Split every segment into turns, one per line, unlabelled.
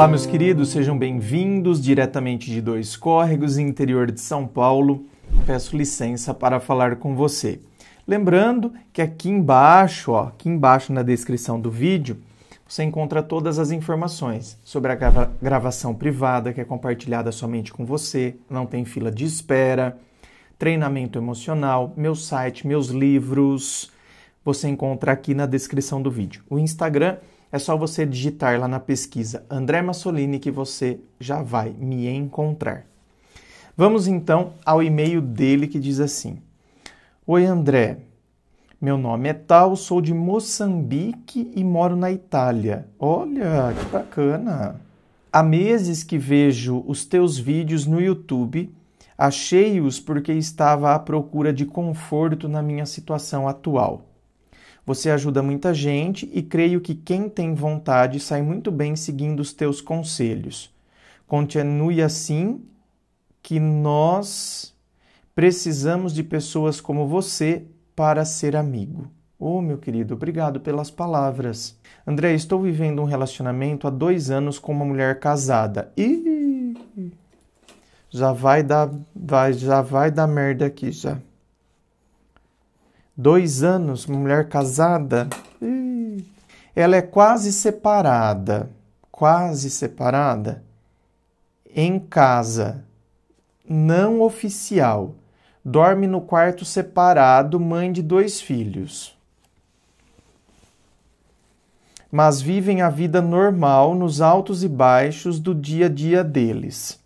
Olá, meus queridos, sejam bem-vindos diretamente de Dois Córregos, interior de São Paulo. Peço licença para falar com você. Lembrando que aqui embaixo, ó, aqui embaixo na descrição do vídeo, você encontra todas as informações sobre a grava gravação privada que é compartilhada somente com você, não tem fila de espera, treinamento emocional, meu site, meus livros. Você encontra aqui na descrição do vídeo. O Instagram é só você digitar lá na pesquisa André Massolini que você já vai me encontrar. Vamos então ao e-mail dele que diz assim: Oi André, meu nome é Tal, sou de Moçambique e moro na Itália. Olha, que bacana! Há meses que vejo os teus vídeos no YouTube. Achei-os porque estava à procura de conforto na minha situação atual. Você ajuda muita gente e creio que quem tem vontade sai muito bem seguindo os teus conselhos. Continue assim, que nós precisamos de pessoas como você para ser amigo. Oh, meu querido, obrigado pelas palavras. André, estou vivendo um relacionamento há dois anos com uma mulher casada. E já vai dar, vai, já vai dar merda aqui já dois anos, mulher casada, ela é quase separada, quase separada, em casa, não oficial, dorme no quarto separado, mãe de dois filhos. Mas vivem a vida normal nos altos e baixos do dia a dia deles.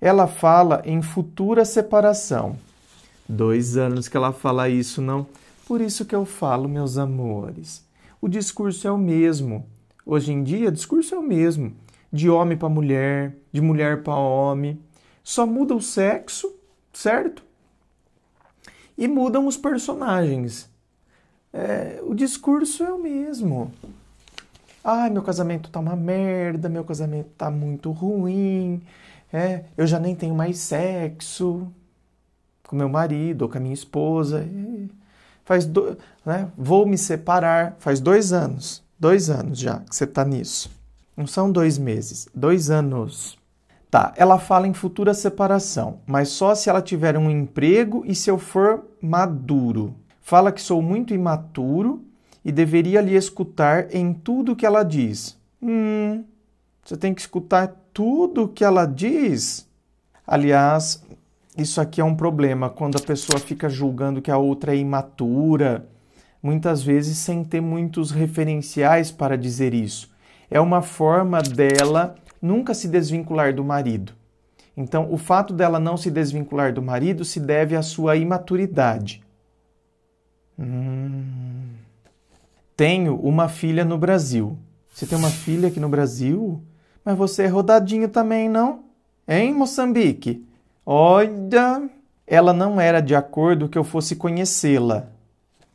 Ela fala em futura separação Dois anos que ela fala isso, não? Por isso que eu falo, meus amores. O discurso é o mesmo. Hoje em dia, o discurso é o mesmo. De homem para mulher, de mulher para homem. Só muda o sexo, certo? E mudam os personagens. É, o discurso é o mesmo. Ai, meu casamento tá uma merda, meu casamento tá muito ruim, é, eu já nem tenho mais sexo, com meu marido ou com a minha esposa. faz do, né? Vou me separar. Faz dois anos, dois anos já que você está nisso. Não são dois meses, dois anos. Tá, ela fala em futura separação, mas só se ela tiver um emprego e se eu for maduro. Fala que sou muito imaturo e deveria lhe escutar em tudo que ela diz. Hum, você tem que escutar tudo que ela diz? Aliás, isso aqui é um problema quando a pessoa fica julgando que a outra é imatura, muitas vezes sem ter muitos referenciais para dizer isso. É uma forma dela nunca se desvincular do marido. Então, o fato dela não se desvincular do marido se deve à sua imaturidade. Hum. Tenho uma filha no Brasil. Você tem uma filha aqui no Brasil? Mas você é rodadinho também, não? Hein, Moçambique? Olha, ela não era de acordo que eu fosse conhecê-la.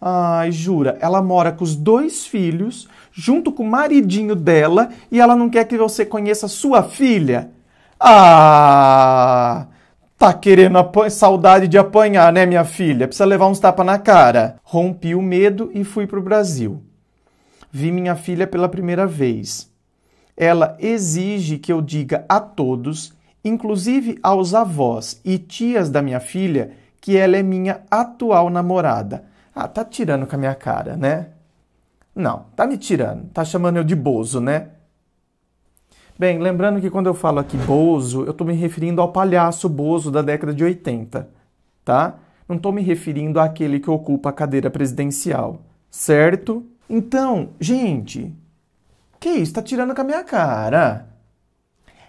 Ai, jura, ela mora com os dois filhos, junto com o maridinho dela, e ela não quer que você conheça sua filha? Ah! Tá querendo saudade de apanhar, né, minha filha? Precisa levar uns tapas na cara. Rompi o medo e fui pro Brasil. Vi minha filha pela primeira vez. Ela exige que eu diga a todos inclusive aos avós e tias da minha filha, que ela é minha atual namorada. Ah, tá tirando com a minha cara, né? Não, tá me tirando, tá chamando eu de bozo, né? Bem, lembrando que quando eu falo aqui bozo, eu tô me referindo ao palhaço bozo da década de 80, tá? Não tô me referindo àquele que ocupa a cadeira presidencial, certo? Então, gente, que isso? Tá tirando com a minha cara.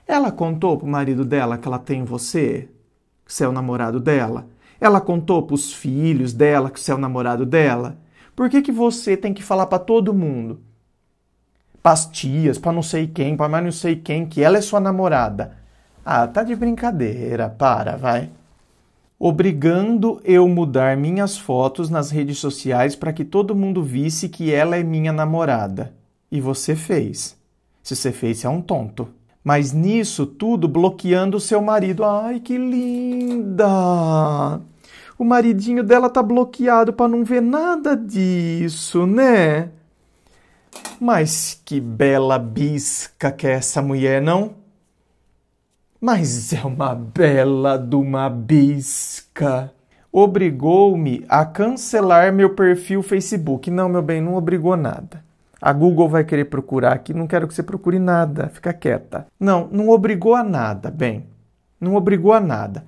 Ela contou para o marido dela que ela tem você, que você é o namorado dela? Ela contou para os filhos dela que você é o namorado dela? Por que, que você tem que falar para todo mundo? Para tias, para não sei quem, para mais não sei quem, que ela é sua namorada. Ah, tá de brincadeira, para, vai. Obrigando eu mudar minhas fotos nas redes sociais para que todo mundo visse que ela é minha namorada. E você fez. Se você fez, você é um tonto. Mas nisso tudo bloqueando o seu marido. Ai, que linda! O maridinho dela tá bloqueado para não ver nada disso, né? Mas que bela bisca que é essa mulher, não? Mas é uma bela de uma bisca. Obrigou-me a cancelar meu perfil Facebook. Não, meu bem, não obrigou nada. A Google vai querer procurar aqui, não quero que você procure nada, fica quieta. Não, não obrigou a nada, bem, não obrigou a nada.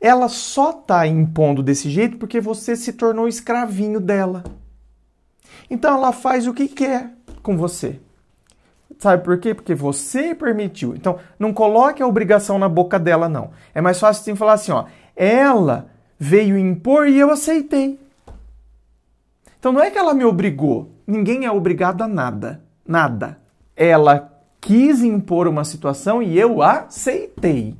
Ela só está impondo desse jeito porque você se tornou escravinho dela. Então ela faz o que quer com você. Sabe por quê? Porque você permitiu. Então, não coloque a obrigação na boca dela, não. É mais fácil você assim falar assim, ó. Ela veio impor e eu aceitei. Então não é que ela me obrigou. Ninguém é obrigado a nada. Nada. Ela quis impor uma situação e eu aceitei.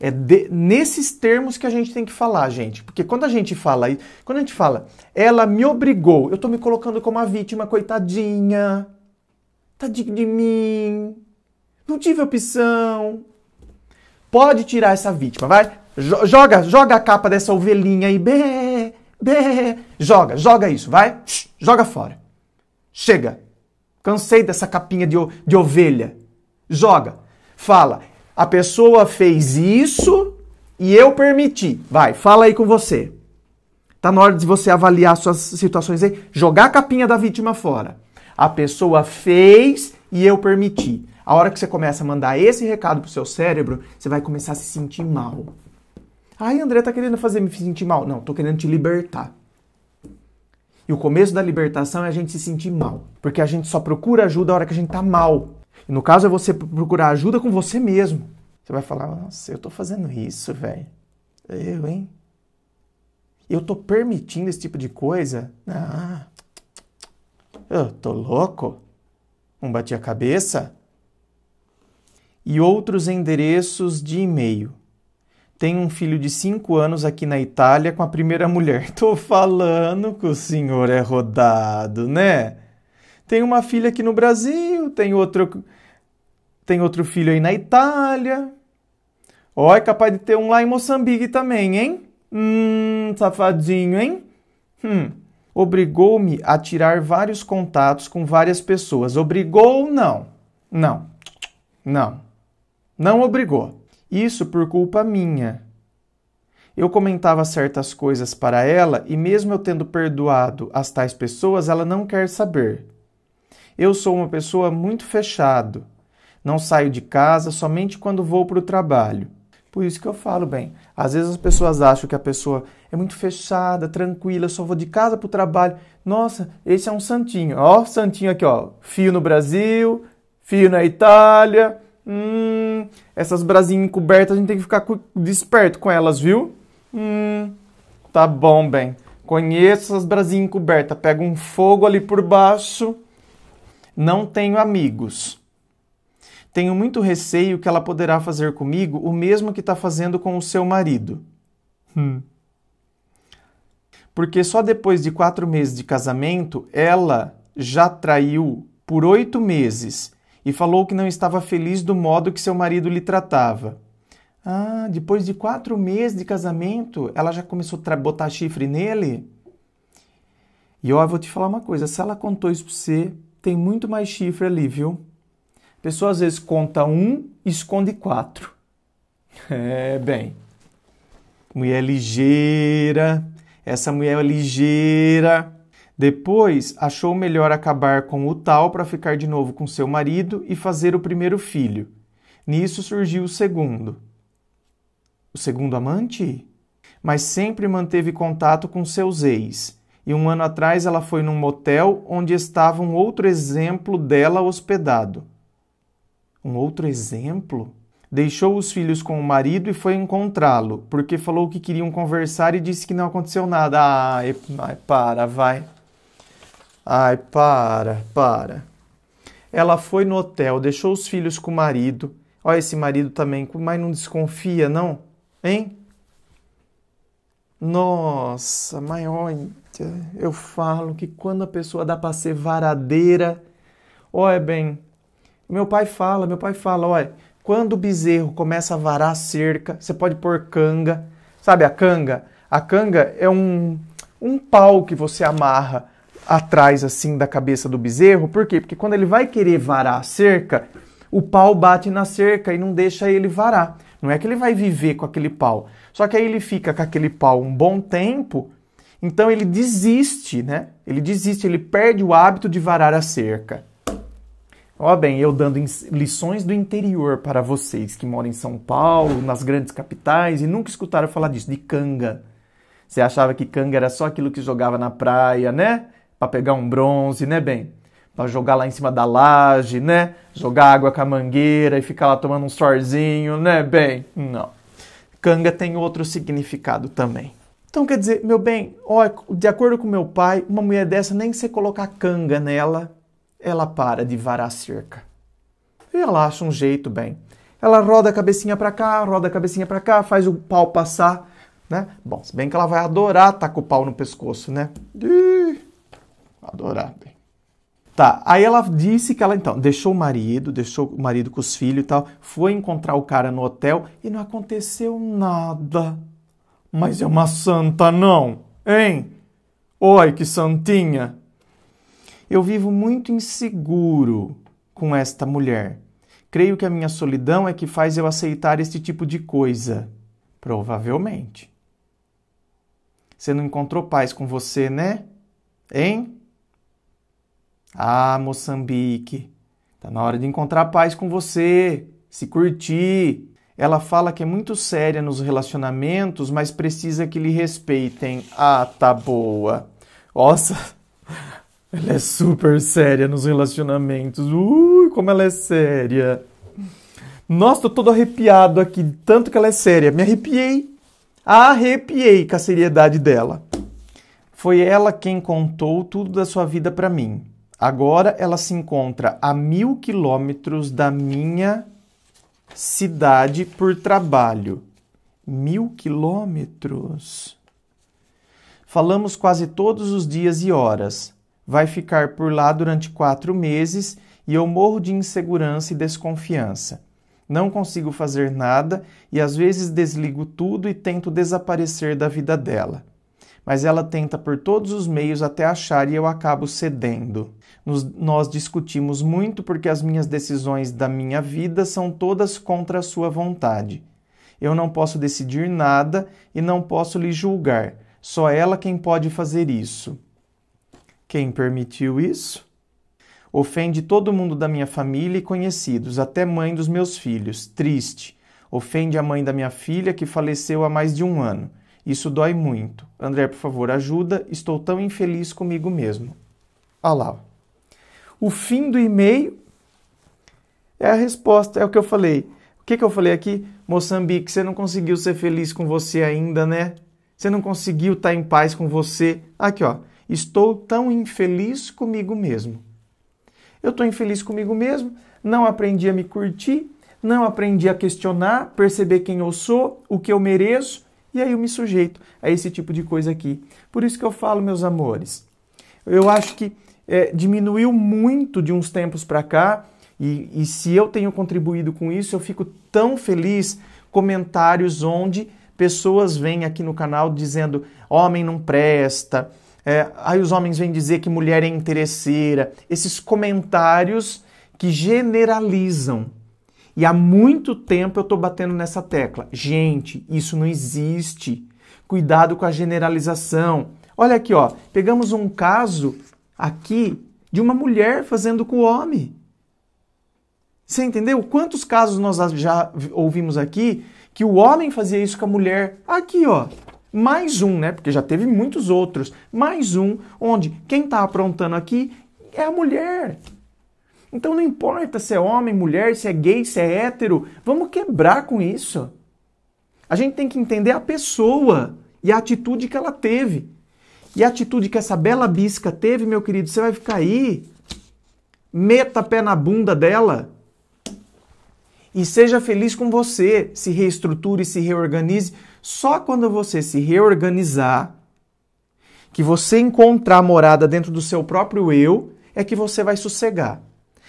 É de, nesses termos que a gente tem que falar, gente. Porque quando a gente fala quando a gente fala, ela me obrigou, eu tô me colocando como a vítima, coitadinha. Tadinho tá de mim. Não tive opção. Pode tirar essa vítima, vai. Joga, joga a capa dessa ovelhinha aí bem joga, joga isso, vai, joga fora. Chega. Cansei dessa capinha de, de ovelha. Joga. Fala, a pessoa fez isso e eu permiti. Vai, fala aí com você. Tá na hora de você avaliar suas situações aí, jogar a capinha da vítima fora. A pessoa fez e eu permiti. A hora que você começa a mandar esse recado pro seu cérebro, você vai começar a se sentir mal. Ai, André, tá querendo fazer me sentir mal. Não, tô querendo te libertar. E o começo da libertação é a gente se sentir mal. Porque a gente só procura ajuda a hora que a gente tá mal. E no caso é você procurar ajuda com você mesmo. Você vai falar, nossa, eu tô fazendo isso, velho. Eu, hein? Eu tô permitindo esse tipo de coisa? Ah, eu tô louco. Vamos bati a cabeça. E outros endereços de e-mail tem um filho de 5 anos aqui na Itália com a primeira mulher. Tô falando que o senhor é rodado, né? Tem uma filha aqui no Brasil, tem outro tem outro filho aí na Itália. Ó, oh, é capaz de ter um lá em Moçambique também, hein? Hum, safadinho, hein? Hum. Obrigou-me a tirar vários contatos com várias pessoas. Obrigou? Não. Não. Não. Não obrigou. Isso por culpa minha. Eu comentava certas coisas para ela e, mesmo eu tendo perdoado as tais pessoas, ela não quer saber. Eu sou uma pessoa muito fechado. Não saio de casa somente quando vou para o trabalho. Por isso que eu falo bem. Às vezes as pessoas acham que a pessoa é muito fechada, tranquila, só vou de casa para o trabalho. Nossa, esse é um santinho. Ó, santinho aqui, ó. Fio no Brasil, fio na Itália. Hum, essas brasinhas encobertas a gente tem que ficar desperto com elas, viu? Hum, tá bom, bem. Conheço essas brasinhas encobertas. Pega um fogo ali por baixo. Não tenho amigos. Tenho muito receio que ela poderá fazer comigo o mesmo que está fazendo com o seu marido. Hum. Porque só depois de quatro meses de casamento ela já traiu por oito meses e falou que não estava feliz do modo que seu marido lhe tratava. Ah, depois de quatro meses de casamento, ela já começou a botar chifre nele? E ó, eu vou te falar uma coisa: se ela contou isso pra você, tem muito mais chifre ali, viu? A pessoa às vezes conta um e esconde quatro. É, bem. Mulher ligeira, essa mulher é ligeira. Depois, achou melhor acabar com o tal para ficar de novo com seu marido e fazer o primeiro filho. Nisso surgiu o segundo. O segundo amante? Mas sempre manteve contato com seus ex. E um ano atrás ela foi num motel onde estava um outro exemplo dela hospedado. Um outro exemplo? Deixou os filhos com o marido e foi encontrá-lo, porque falou que queriam conversar e disse que não aconteceu nada. Ah, é, para, vai. Ai, para, para. Ela foi no hotel, deixou os filhos com o marido. Olha esse marido também, mas não desconfia, não? Hein? Nossa, mas olha, eu falo que quando a pessoa dá para ser varadeira, olha é bem, meu pai fala, meu pai fala, olha, quando o bezerro começa a varar a cerca, você pode pôr canga, sabe a canga? A canga é um, um pau que você amarra atrás assim da cabeça do bezerro. Por quê? Porque quando ele vai querer varar a cerca, o pau bate na cerca e não deixa ele varar. Não é que ele vai viver com aquele pau. Só que aí ele fica com aquele pau um bom tempo, então ele desiste, né? Ele desiste, ele perde o hábito de varar a cerca. Ó bem, eu dando lições do interior para vocês que moram em São Paulo, nas grandes capitais e nunca escutaram falar disso, de canga. Você achava que canga era só aquilo que jogava na praia, né? Para pegar um bronze, né, bem? Para jogar lá em cima da laje, né? Jogar água com a mangueira e ficar lá tomando um sorzinho, né, bem? Não. Canga tem outro significado também. Então quer dizer, meu bem, ó, de acordo com meu pai, uma mulher dessa, nem se colocar canga nela, ela para de varar a cerca. E ela acha um jeito bem. Ela roda a cabecinha para cá, roda a cabecinha para cá, faz o pau passar, né? Bom, se bem que ela vai adorar tacar com o pau no pescoço, né? Ih, Adorável. Tá, aí ela disse que ela então deixou o marido, deixou o marido com os filhos e tal, foi encontrar o cara no hotel e não aconteceu nada. Mas é uma santa, não, hein? Oi, que santinha! Eu vivo muito inseguro com esta mulher. Creio que a minha solidão é que faz eu aceitar este tipo de coisa. Provavelmente. Você não encontrou paz com você, né? Hein? Ah, Moçambique, tá na hora de encontrar paz com você, se curtir. Ela fala que é muito séria nos relacionamentos, mas precisa que lhe respeitem. Ah, tá boa. Nossa, ela é super séria nos relacionamentos. Ui, como ela é séria. Nossa, tô todo arrepiado aqui, tanto que ela é séria. Me arrepiei. Arrepiei com a seriedade dela. Foi ela quem contou tudo da sua vida para mim. Agora ela se encontra a mil quilômetros da minha cidade por trabalho. Mil quilômetros. Falamos quase todos os dias e horas. Vai ficar por lá durante quatro meses e eu morro de insegurança e desconfiança. Não consigo fazer nada e às vezes desligo tudo e tento desaparecer da vida dela mas ela tenta por todos os meios até achar e eu acabo cedendo. Nos, nós discutimos muito porque as minhas decisões da minha vida são todas contra a sua vontade. Eu não posso decidir nada e não posso lhe julgar. Só ela quem pode fazer isso. Quem permitiu isso? Ofende todo mundo da minha família e conhecidos, até mãe dos meus filhos. Triste. Ofende a mãe da minha filha, que faleceu há mais de um ano. Isso dói muito. André, por favor, ajuda. Estou tão infeliz comigo mesmo. Olha lá. O fim do e-mail é a resposta, é o que eu falei. O que, que eu falei aqui? Moçambique, você não conseguiu ser feliz com você ainda, né? Você não conseguiu estar tá em paz com você. Aqui, ó. Estou tão infeliz comigo mesmo. Eu estou infeliz comigo mesmo, não aprendi a me curtir, não aprendi a questionar, perceber quem eu sou, o que eu mereço e aí eu me sujeito a esse tipo de coisa aqui. Por isso que eu falo, meus amores, eu acho que é, diminuiu muito de uns tempos para cá, e, e se eu tenho contribuído com isso, eu fico tão feliz. Comentários onde pessoas vêm aqui no canal dizendo: homem não presta, é, aí os homens vêm dizer que mulher é interesseira. Esses comentários que generalizam. E há muito tempo eu estou batendo nessa tecla. Gente, isso não existe. Cuidado com a generalização. Olha aqui, ó. Pegamos um caso aqui de uma mulher fazendo com o homem. Você entendeu? Quantos casos nós já ouvimos aqui que o homem fazia isso com a mulher? Aqui, ó. Mais um, né? Porque já teve muitos outros. Mais um, onde quem está aprontando aqui é a mulher. Então não importa se é homem, mulher, se é gay, se é hétero, vamos quebrar com isso. A gente tem que entender a pessoa e a atitude que ela teve. E a atitude que essa bela bisca teve, meu querido, você vai ficar aí, meta pé na bunda dela e seja feliz com você. Se reestruture, se reorganize. Só quando você se reorganizar, que você encontrar morada dentro do seu próprio eu, é que você vai sossegar.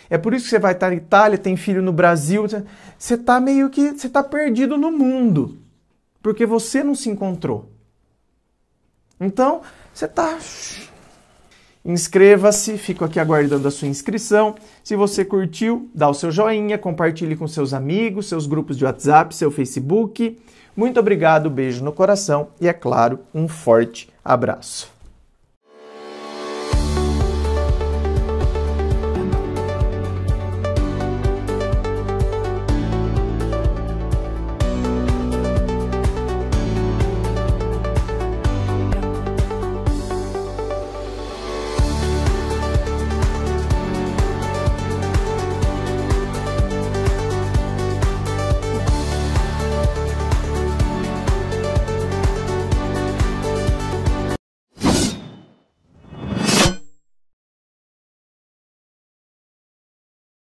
É por isso que você vai estar na Itália, tem filho no Brasil. Você está meio que. Você está perdido no mundo. Porque você não se encontrou. Então, você está. Inscreva-se, fico aqui aguardando a sua inscrição. Se você curtiu, dá o seu joinha, compartilhe com seus amigos, seus grupos de WhatsApp, seu Facebook. Muito obrigado, beijo no coração e, é claro, um forte abraço.